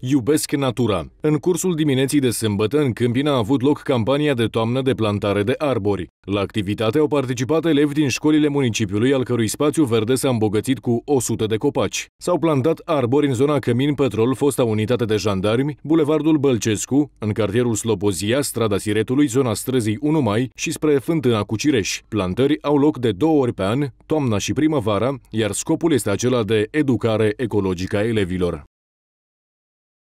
Iubesc natura. În cursul dimineții de sâmbătă, în Câmpina a avut loc campania de toamnă de plantare de arbori. La activitate au participat elevi din școlile municipiului, al cărui spațiu verde s-a îmbogățit cu 100 de copaci. S-au plantat arbori în zona Cămin Petrol, fosta unitate de jandarmi, Bulevardul Bălcescu, în cartierul Slobozia, strada Siretului, zona străzii 1 Mai și spre Fântâna Cucireș. Plantări au loc de două ori pe an, toamna și primăvara, iar scopul este acela de educare ecologică a elevilor.